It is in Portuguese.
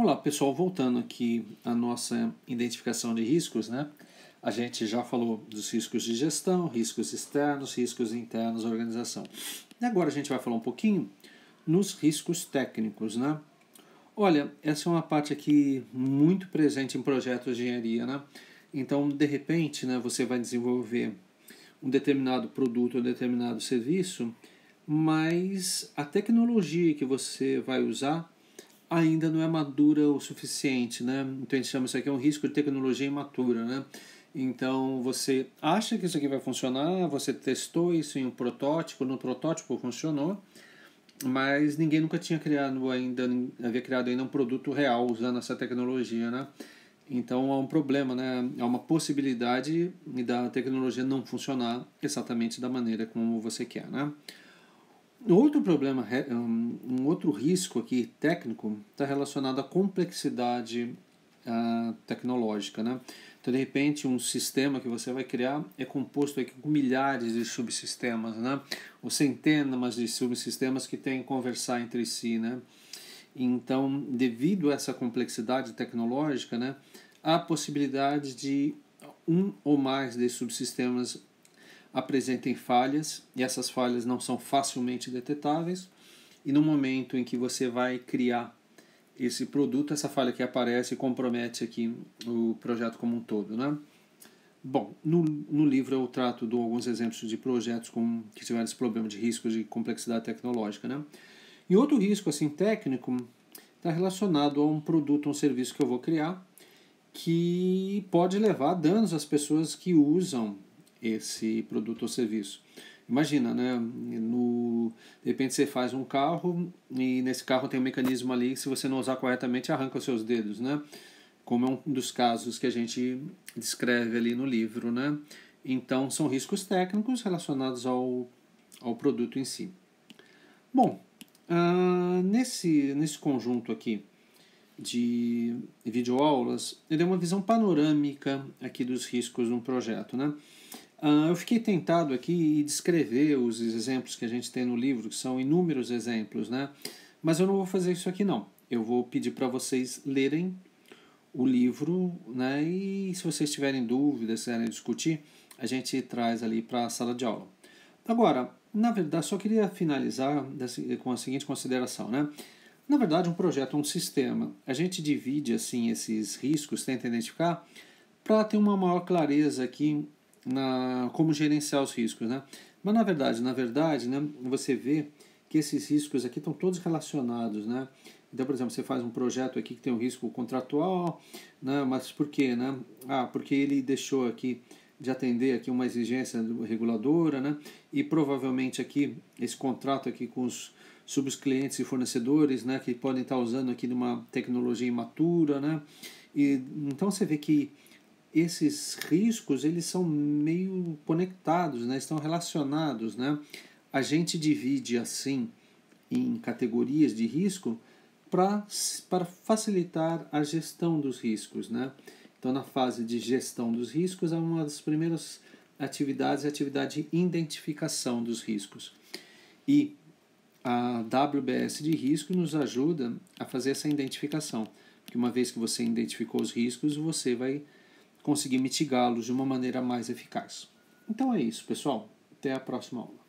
Olá pessoal, voltando aqui à nossa identificação de riscos, né? A gente já falou dos riscos de gestão, riscos externos, riscos internos à organização. E agora a gente vai falar um pouquinho nos riscos técnicos, né? Olha, essa é uma parte aqui muito presente em projetos de engenharia, né? Então, de repente, né, você vai desenvolver um determinado produto ou um determinado serviço, mas a tecnologia que você vai usar ainda não é madura o suficiente, né? Então a gente chama isso aqui é um risco de tecnologia imatura, né? Então você acha que isso aqui vai funcionar, você testou isso em um protótipo, no protótipo funcionou, mas ninguém nunca tinha criado ainda, havia criado ainda um produto real usando essa tecnologia, né? Então há um problema, né? Há uma possibilidade da tecnologia não funcionar exatamente da maneira como você quer, né? Outro problema, um outro risco aqui técnico está relacionado à complexidade uh, tecnológica, né? Então, de repente, um sistema que você vai criar é composto aqui com milhares de subsistemas, né? Ou centenas de subsistemas que têm que conversar entre si, né? Então, devido a essa complexidade tecnológica, né, há possibilidade de um ou mais desses subsistemas apresentem falhas e essas falhas não são facilmente detectáveis E no momento em que você vai criar esse produto, essa falha que aparece compromete aqui o projeto como um todo, né? Bom, no, no livro eu trato de alguns exemplos de projetos com, que tiveram esse problema de risco de complexidade tecnológica, né? E outro risco, assim, técnico, está relacionado a um produto, um serviço que eu vou criar, que pode levar danos às pessoas que usam esse produto ou serviço. Imagina, né? No, de repente você faz um carro e nesse carro tem um mecanismo ali que se você não usar corretamente arranca os seus dedos, né? Como é um dos casos que a gente descreve ali no livro, né? Então são riscos técnicos relacionados ao, ao produto em si. Bom, ah, nesse, nesse conjunto aqui de videoaulas, eu dei uma visão panorâmica aqui dos riscos de um projeto, né? Ah, eu fiquei tentado aqui e descrever os exemplos que a gente tem no livro, que são inúmeros exemplos, né? Mas eu não vou fazer isso aqui não. Eu vou pedir para vocês lerem o livro, né? E se vocês tiverem dúvidas, quiserem discutir, a gente traz ali para a sala de aula. Agora, na verdade, só queria finalizar com a seguinte consideração, né? Na verdade, um projeto é um sistema. A gente divide assim esses riscos, tenta identificar, para ter uma maior clareza aqui na como gerenciar os riscos, né? Mas na verdade, na verdade, né, você vê que esses riscos aqui estão todos relacionados, né? Então, por exemplo, você faz um projeto aqui que tem um risco contratual, né? Mas por quê, né? Ah, porque ele deixou aqui de atender aqui uma exigência reguladora, né? E provavelmente aqui esse contrato aqui com os subclientes e fornecedores, né, que podem estar usando aqui de uma tecnologia imatura, né? E então você vê que esses riscos eles são meio conectados, né? estão relacionados. Né? A gente divide assim em categorias de risco para facilitar a gestão dos riscos. Né? Então, na fase de gestão dos riscos, é uma das primeiras atividades é a atividade de identificação dos riscos. E a WBS de risco nos ajuda a fazer essa identificação, porque uma vez que você identificou os riscos, você vai conseguir mitigá-los de uma maneira mais eficaz. Então é isso, pessoal. Até a próxima aula.